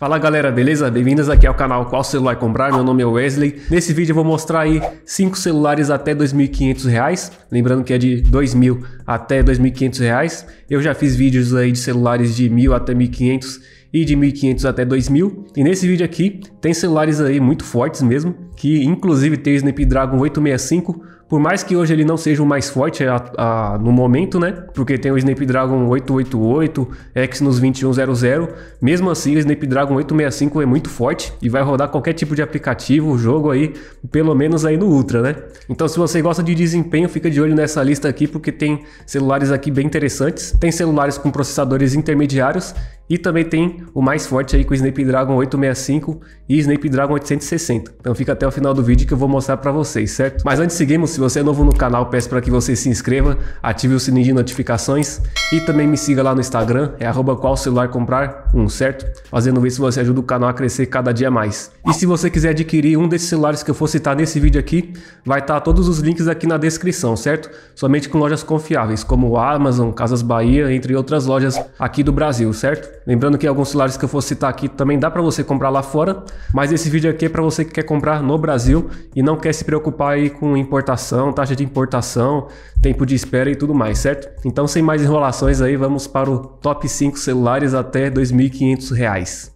Fala galera, beleza? Bem-vindos aqui ao canal Qual Celular Comprar, meu nome é Wesley. Nesse vídeo eu vou mostrar aí 5 celulares até R$ 2.500, lembrando que é de R$ 2.000 até R$ 2.500. Eu já fiz vídeos aí de celulares de R$ 1.000 até R$ 1.500 e de 1.500 até 2.000. E nesse vídeo aqui tem celulares aí muito fortes mesmo, que inclusive tem o Snapdragon 865, por mais que hoje ele não seja o mais forte é a, a, no momento, né? Porque tem o Snapdragon 888, Exynos 2100. Mesmo assim, o Snapdragon 865 é muito forte e vai rodar qualquer tipo de aplicativo, jogo aí, pelo menos aí no Ultra, né? Então, se você gosta de desempenho, fica de olho nessa lista aqui, porque tem celulares aqui bem interessantes. Tem celulares com processadores intermediários e também tem o mais forte aí com o Snapdragon 865 e Snapdragon 860. Então fica até o final do vídeo que eu vou mostrar para vocês, certo? Mas antes de seguirmos, se você é novo no canal, peço para que você se inscreva, ative o sininho de notificações e também me siga lá no Instagram, é arroba qual celular comprar um, certo? Fazendo ver se você ajuda o canal a crescer cada dia mais. E se você quiser adquirir um desses celulares que eu for citar nesse vídeo aqui, vai estar tá todos os links aqui na descrição, certo? Somente com lojas confiáveis, como Amazon, Casas Bahia, entre outras lojas aqui do Brasil, certo? Lembrando que alguns celulares que eu for citar aqui também dá para você comprar lá fora, mas esse vídeo aqui é para você que quer comprar no Brasil e não quer se preocupar aí com importação, taxa de importação, tempo de espera e tudo mais, certo? Então, sem mais enrolações aí, vamos para o top 5 celulares até R$ 2.500.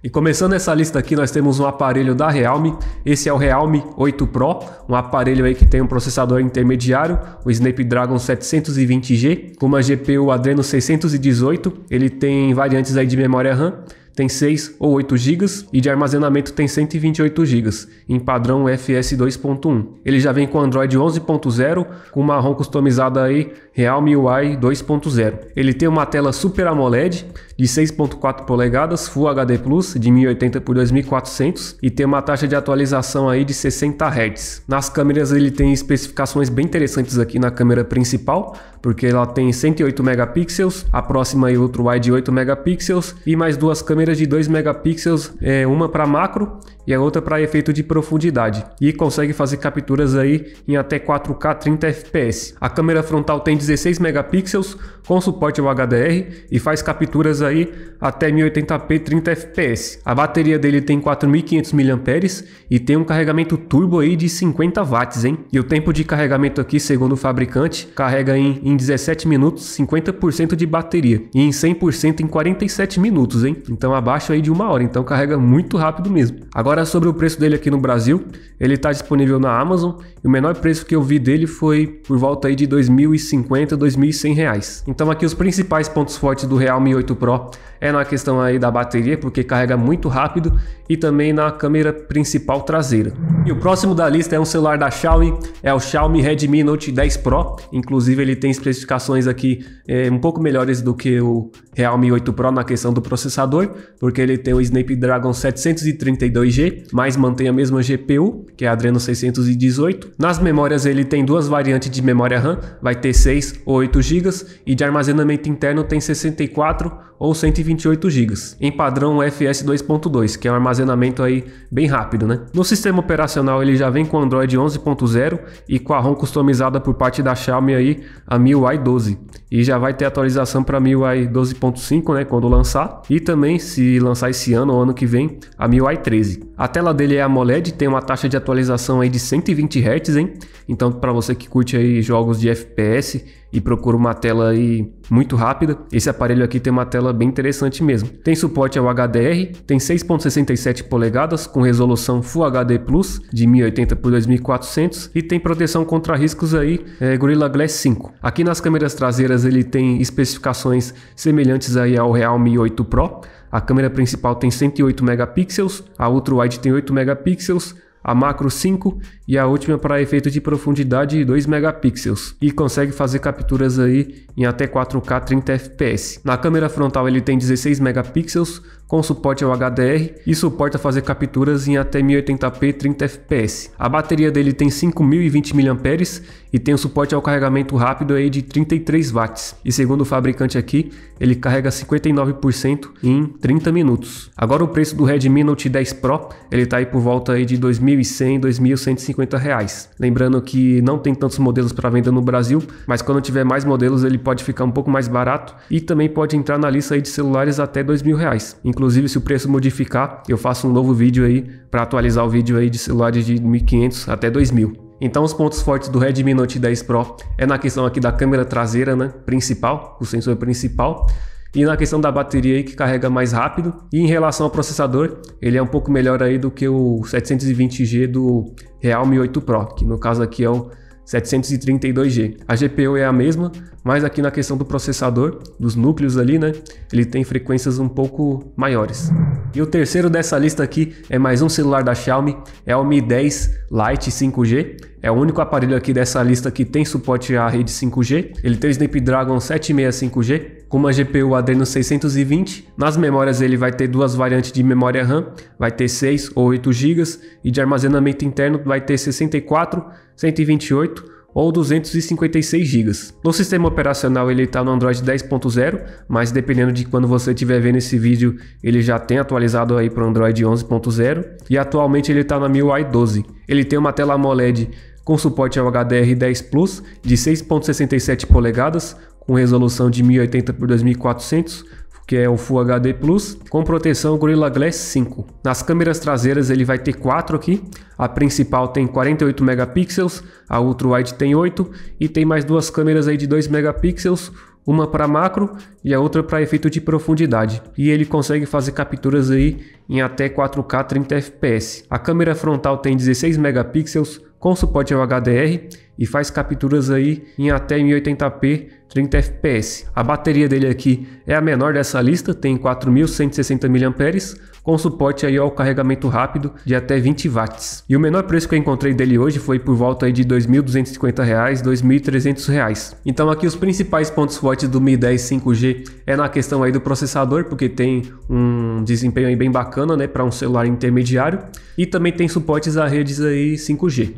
E começando essa lista aqui, nós temos um aparelho da Realme. Esse é o Realme 8 Pro, um aparelho aí que tem um processador intermediário, o Snapdragon 720G, com uma GPU Adreno 618. Ele tem variantes aí de memória RAM tem 6 ou 8 GB e de armazenamento tem 128 GB, em padrão FS 2.1. Ele já vem com Android 11.0, com uma ROM customizada aí Realme UI 2.0. Ele tem uma tela Super AMOLED de 6.4 polegadas, Full HD Plus de 1080 por 2400 e tem uma taxa de atualização aí de 60 Hz. Nas câmeras ele tem especificações bem interessantes aqui na câmera principal, porque ela tem 108 megapixels, a próxima e outro wide de 8 megapixels e mais duas câmeras câmeras de 2 megapixels, é, uma para macro e a outra para efeito de profundidade, e consegue fazer capturas aí em até 4K 30 fps. A câmera frontal tem 16 megapixels com suporte ao HDR e faz capturas aí até 1080p 30 fps. A bateria dele tem 4.500 mAh e tem um carregamento turbo aí de 50 watts, hein? E o tempo de carregamento aqui, segundo o fabricante, carrega em, em 17 minutos 50% de bateria e em 100% em 47 minutos, hein? Então abaixo aí de uma hora, então carrega muito rápido mesmo. Agora sobre o preço dele aqui no Brasil, ele está disponível na Amazon e o menor preço que eu vi dele foi por volta aí de 2.050, 2.100 reais. Então aqui os principais pontos fortes do Realme 8 Pro é na questão aí da bateria, porque carrega muito rápido e também na câmera principal traseira. E o próximo da lista é um celular da Xiaomi, é o Xiaomi Redmi Note 10 Pro, inclusive ele tem especificações aqui é, um pouco melhores do que o Realme 8 Pro na questão do processador, porque ele tem o Snapdragon 732G, mas mantém a mesma GPU, que é a Adreno 618. Nas memórias ele tem duas variantes de memória RAM, vai ter 6 ou 8 GB, e de armazenamento interno tem 64 ou 128 GB, em padrão FS 2.2, que é um armazenamento aí bem rápido, né? No sistema operacional ele já vem com Android 11.0 e com a ROM customizada por parte da Xiaomi aí a MIUI 12 e já vai ter atualização para MIUI 12.5, né, quando lançar, e também se lançar esse ano ou ano que vem, a MIUI 13. A tela dele é AMOLED, tem uma taxa de atualização aí de 120 Hz, hein? Então para você que curte aí jogos de FPS e procura uma tela aí muito rápida. Esse aparelho aqui tem uma tela bem interessante mesmo. Tem suporte ao HDR, tem 6.67 polegadas com resolução Full HD Plus de 1080 por 2400 e tem proteção contra riscos aí é, Gorilla Glass 5. Aqui nas câmeras traseiras ele tem especificações semelhantes aí ao Realme 8 Pro. A câmera principal tem 108 megapixels, a ultra wide tem 8 megapixels, a macro 5 e a última é para efeito de profundidade 2 megapixels e consegue fazer capturas aí em até 4K 30 fps. Na câmera frontal ele tem 16 megapixels com suporte ao HDR e suporta fazer capturas em até 1080p 30 fps. A bateria dele tem 5020 mAh e tem o suporte ao carregamento rápido aí de 33 watts. E segundo o fabricante aqui, ele carrega 59% em 30 minutos. Agora o preço do Redmi Note 10 Pro, ele tá aí por volta aí de 2100, 2150 150 reais. Lembrando que não tem tantos modelos para venda no Brasil, mas quando tiver mais modelos ele pode ficar um pouco mais barato e também pode entrar na lista aí de celulares até dois mil reais. Inclusive se o preço modificar, eu faço um novo vídeo aí para atualizar o vídeo aí de celulares de 1.500 até 2.000. Então os pontos fortes do Redmi Note 10 Pro é na questão aqui da câmera traseira, né, principal, o sensor principal. E na questão da bateria aí que carrega mais rápido. E em relação ao processador, ele é um pouco melhor aí do que o 720G do Realme 8 Pro, que no caso aqui é o 732G. A GPU é a mesma, mas aqui na questão do processador, dos núcleos ali, né, ele tem frequências um pouco maiores. E o terceiro dessa lista aqui é mais um celular da Xiaomi, é o Mi 10 Lite 5G. É o único aparelho aqui dessa lista que tem suporte à rede 5G. Ele tem o Snapdragon 765G, com uma GPU Adreno 620. Nas memórias ele vai ter duas variantes de memória RAM, vai ter 6 ou 8 GB e de armazenamento interno vai ter 64, 128 ou 256 GB. No sistema operacional ele está no Android 10.0, mas dependendo de quando você estiver vendo esse vídeo, ele já tem atualizado aí para o Android 11.0 e atualmente ele está na MIUI 12. Ele tem uma tela AMOLED com suporte ao HDR10 Plus de 6.67 polegadas, com resolução de 1080 por 2400 que é o Full HD Plus, com proteção Gorilla Glass 5. Nas câmeras traseiras ele vai ter 4 aqui, a principal tem 48 megapixels, a ultra wide tem 8 e tem mais duas câmeras aí de 2 megapixels, uma para macro e a outra para efeito de profundidade. E ele consegue fazer capturas aí em até 4K 30 fps. A câmera frontal tem 16 megapixels com suporte ao HDR e faz capturas aí em até 1080p 30 FPS. A bateria dele aqui é a menor dessa lista, tem 4.160 mAh, com suporte aí ao carregamento rápido de até 20 watts. E o menor preço que eu encontrei dele hoje foi por volta aí de R$ 2.250, R$ 2.300. Então aqui os principais pontos fortes do Mi 10 5G é na questão aí do processador, porque tem um desempenho aí bem bacana, né, para um celular intermediário, e também tem suportes a redes aí 5G.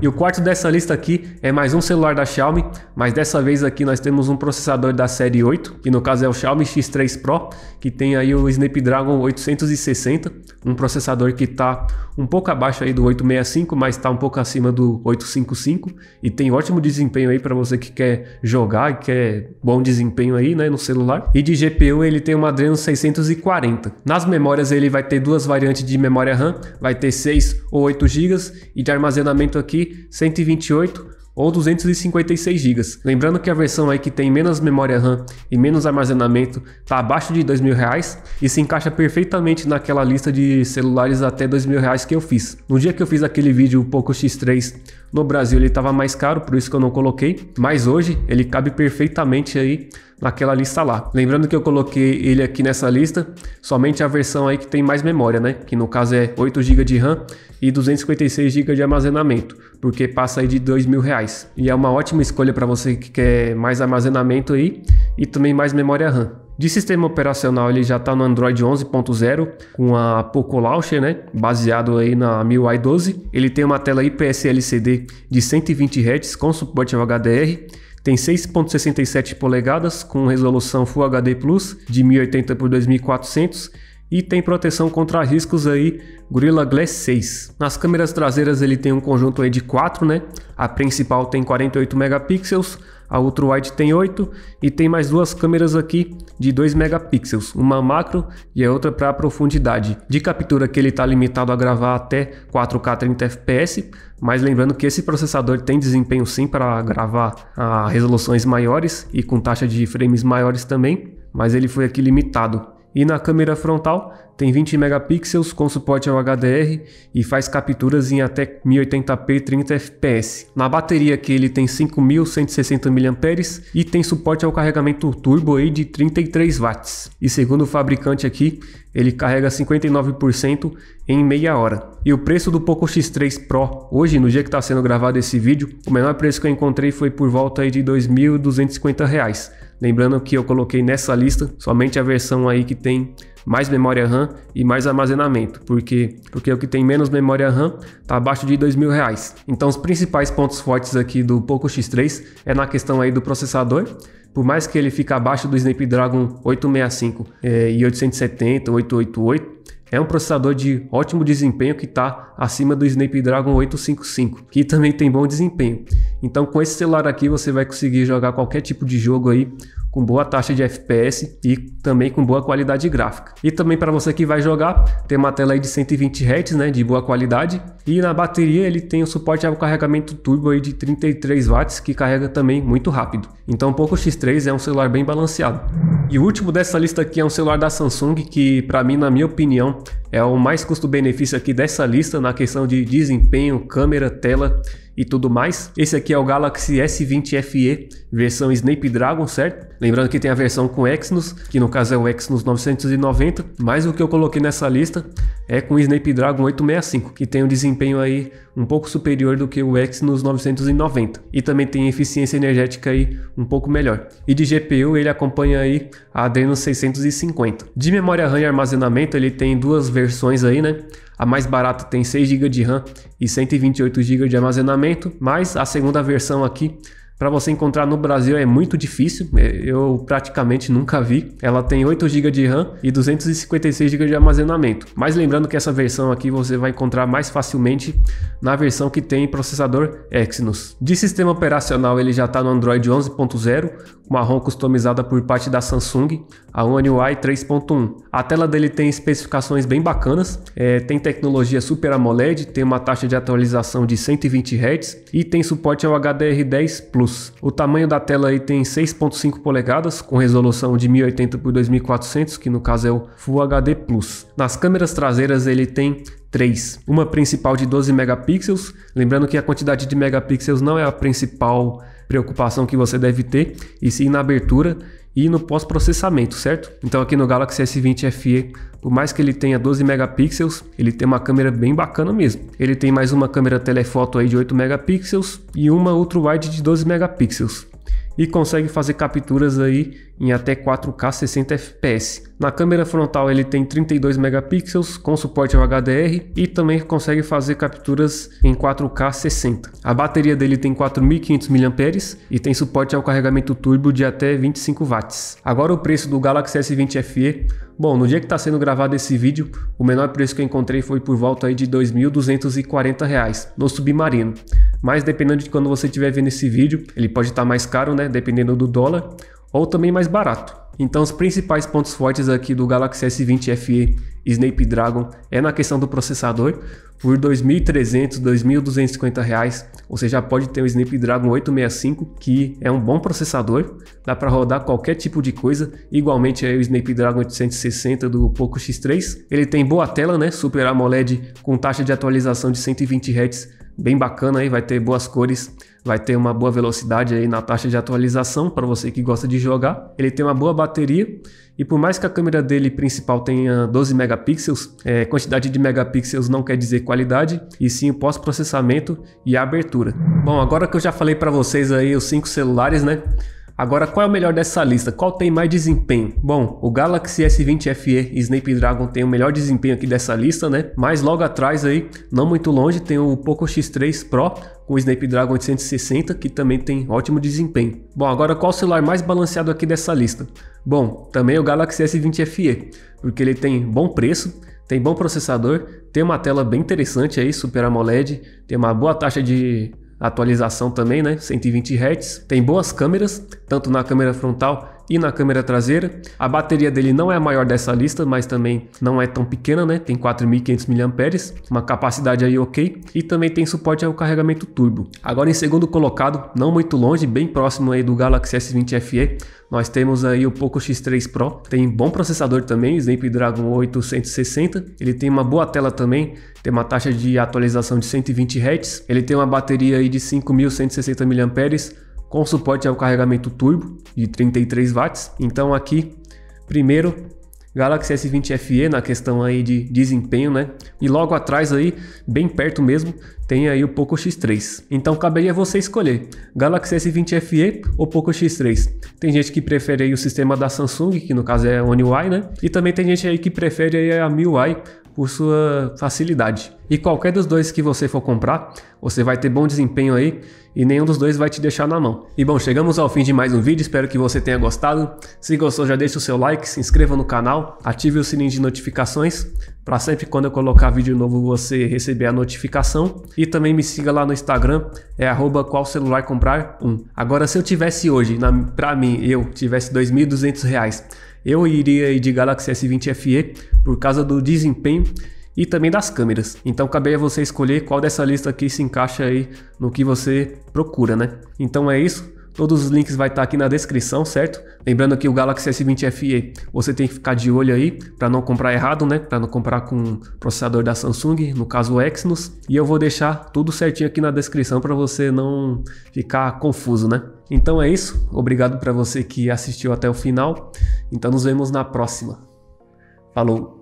E o quarto dessa lista aqui é mais um celular da Xiaomi, mas dessa vez aqui nós temos temos um processador da série 8, que no caso é o Xiaomi X3 Pro, que tem aí o Snapdragon 860, um processador que está um pouco abaixo aí do 865, mas está um pouco acima do 855 e tem ótimo desempenho aí para você que quer jogar, quer bom desempenho aí, né, no celular. E de GPU ele tem uma Adreno 640. Nas memórias ele vai ter duas variantes de memória RAM, vai ter 6 ou 8 GB e de armazenamento aqui 128 ou 256 GB. Lembrando que a versão aí que tem menos memória RAM e menos armazenamento está abaixo de R$ 2.000 e se encaixa perfeitamente naquela lista de celulares até R$ 2.000 que eu fiz. No dia que eu fiz aquele vídeo o Poco X3 no Brasil ele estava mais caro, por isso que eu não coloquei, mas hoje ele cabe perfeitamente aí naquela lista lá. Lembrando que eu coloquei ele aqui nessa lista, somente a versão aí que tem mais memória, né? Que no caso é 8 GB de RAM e 256 GB de armazenamento, porque passa aí de dois mil reais. E é uma ótima escolha para você que quer mais armazenamento aí e também mais memória RAM. De sistema operacional, ele já está no Android 11.0 com a Poco Launcher, né? baseado aí na MIUI 12. Ele tem uma tela IPS LCD de 120 Hz com suporte ao HDR tem 6.67 polegadas com resolução Full HD Plus de 1080 por 2400 e tem proteção contra riscos aí Gorilla Glass 6. Nas câmeras traseiras ele tem um conjunto aí de 4, né? A principal tem 48 megapixels, a outro Wide tem 8 e tem mais duas câmeras aqui de 2 megapixels, uma macro e a outra para profundidade. De captura que ele está limitado a gravar até 4K 30 fps, mas lembrando que esse processador tem desempenho sim para gravar a ah, resoluções maiores e com taxa de frames maiores também, mas ele foi aqui limitado. E na câmera frontal tem 20 megapixels com suporte ao HDR e faz capturas em até 1080p 30 fps. Na bateria que ele tem 5160 mAh e tem suporte ao carregamento turbo aí de 33 watts. E segundo o fabricante aqui, ele carrega 59% em meia hora. E o preço do Poco X3 Pro, hoje, no dia que está sendo gravado esse vídeo, o menor preço que eu encontrei foi por volta aí de R$ 2.250. Lembrando que eu coloquei nessa lista somente a versão aí que tem mais memória RAM e mais armazenamento, porque porque o que tem menos memória RAM está abaixo de mil reais. Então os principais pontos fortes aqui do Poco X3 é na questão aí do processador, por mais que ele fique abaixo do Snapdragon 865 é, e 870, 888, é um processador de ótimo desempenho que está acima do Snapdragon 855, que também tem bom desempenho. Então com esse celular aqui você vai conseguir jogar qualquer tipo de jogo aí com boa taxa de FPS e também com boa qualidade gráfica. E também para você que vai jogar, tem uma tela de 120 Hz, né, de boa qualidade. E na bateria ele tem o suporte ao carregamento turbo aí de 33 watts, que carrega também muito rápido. Então o Poco X3 é um celular bem balanceado. E o último dessa lista aqui é um celular da Samsung que, para mim, na minha opinião, é o mais custo-benefício aqui dessa lista na questão de desempenho, câmera, tela e tudo mais. Esse aqui é o Galaxy S20 FE, versão Snapdragon, certo? Lembrando que tem a versão com Exynos, que no caso é o Exynos 990, mas o que eu coloquei nessa lista é com o Snapdragon 865, que tem um desempenho aí um pouco superior do que o Exynos 990 e também tem eficiência energética aí um pouco melhor. E de GPU ele acompanha aí a Adreno 650. De memória RAM e armazenamento ele tem duas versões versões aí, né? A mais barata tem 6 GB de RAM e 128 GB de armazenamento, mas a segunda versão aqui para você encontrar no Brasil é muito difícil, é, eu praticamente nunca vi. Ela tem 8 GB de RAM e 256 GB de armazenamento. Mas lembrando que essa versão aqui você vai encontrar mais facilmente na versão que tem processador Exynos. De sistema operacional ele já está no Android 11.0 marrom customizada por parte da Samsung, a One UI 3.1. A tela dele tem especificações bem bacanas, é, tem tecnologia Super AMOLED, tem uma taxa de atualização de 120 Hz e tem suporte ao HDR10 Plus. O tamanho da tela aí tem 6.5 polegadas com resolução de 1080 por 2400, que no caso é o Full HD Plus. Nas câmeras traseiras ele tem 3. Uma principal de 12 megapixels, lembrando que a quantidade de megapixels não é a principal preocupação que você deve ter, e sim na abertura e no pós-processamento, certo? Então aqui no Galaxy S20 FE, por mais que ele tenha 12 megapixels, ele tem uma câmera bem bacana mesmo. Ele tem mais uma câmera telefoto aí de 8 megapixels e uma outro wide de 12 megapixels e consegue fazer capturas aí em até 4K 60 fps. Na câmera frontal ele tem 32 megapixels com suporte ao HDR e também consegue fazer capturas em 4K 60. A bateria dele tem 4.500 mAh e tem suporte ao carregamento turbo de até 25 watts. Agora o preço do Galaxy S20 FE Bom, no dia que está sendo gravado esse vídeo, o menor preço que eu encontrei foi por volta aí de R$ 2.240 no Submarino. Mas dependendo de quando você estiver vendo esse vídeo, ele pode estar tá mais caro, né? Dependendo do dólar, ou também mais barato. Então, os principais pontos fortes aqui do Galaxy S20 FE Snapdragon é na questão do processador, por 2.300, 2.250 reais, você já pode ter o Snapdragon 865, que é um bom processador, dá para rodar qualquer tipo de coisa, igualmente aí o Snapdragon 860 do Poco X3. Ele tem boa tela, né, Super AMOLED com taxa de atualização de 120 Hz bem bacana aí, vai ter boas cores, vai ter uma boa velocidade aí na taxa de atualização para você que gosta de jogar. Ele tem uma boa bateria e por mais que a câmera dele principal tenha 12 megapixels, é, quantidade de megapixels não quer dizer qualidade, e sim o pós-processamento e a abertura. Bom, agora que eu já falei para vocês aí os cinco celulares, né? Agora, qual é o melhor dessa lista? Qual tem mais desempenho? Bom, o Galaxy S20 FE e Snapdragon tem o melhor desempenho aqui dessa lista, né? Mas logo atrás aí, não muito longe, tem o Poco X3 Pro com o Snapdragon 860, que também tem ótimo desempenho. Bom, agora qual o celular mais balanceado aqui dessa lista? Bom, também o Galaxy S20 FE, porque ele tem bom preço, tem bom processador, tem uma tela bem interessante aí, Super AMOLED, tem uma boa taxa de atualização também, né? 120 Hz. Tem boas câmeras, tanto na câmera frontal e na câmera traseira. A bateria dele não é a maior dessa lista, mas também não é tão pequena, né? Tem 4.500 mAh, uma capacidade aí ok. E também tem suporte ao carregamento turbo. Agora em segundo colocado, não muito longe, bem próximo aí do Galaxy S20 FE, nós temos aí o Poco X3 Pro, tem bom processador também, Snapdragon 860, ele tem uma boa tela também, tem uma taxa de atualização de 120 Hz, ele tem uma bateria aí de 5160 mAh, com suporte ao carregamento turbo de 33 watts. Então aqui, primeiro, Galaxy S20 FE na questão aí de desempenho, né? E logo atrás aí, bem perto mesmo, tem aí o Poco X3. Então caberia você escolher Galaxy S20 FE ou Poco X3. Tem gente que prefere aí o sistema da Samsung, que no caso é One UI, né? E também tem gente aí que prefere aí a MIUI por sua facilidade. E qualquer dos dois que você for comprar, você vai ter bom desempenho aí e nenhum dos dois vai te deixar na mão. E bom, chegamos ao fim de mais um vídeo, espero que você tenha gostado. Se gostou, já deixa o seu like, se inscreva no canal, ative o sininho de notificações para sempre quando eu colocar vídeo novo você receber a notificação. E também me siga lá no Instagram, é arroba qual celular comprar um. Agora se eu tivesse hoje, para mim, eu tivesse R$ reais eu iria de Galaxy S20 FE por causa do desempenho e também das câmeras. Então cabe a você escolher qual dessa lista aqui se encaixa aí no que você procura, né? Então é isso. Todos os links vai estar tá aqui na descrição, certo? Lembrando que o Galaxy S20 FE você tem que ficar de olho aí para não comprar errado, né? Para não comprar com um processador da Samsung, no caso o Exynos. E eu vou deixar tudo certinho aqui na descrição para você não ficar confuso, né? Então é isso. Obrigado para você que assistiu até o final. Então nos vemos na próxima. Falou!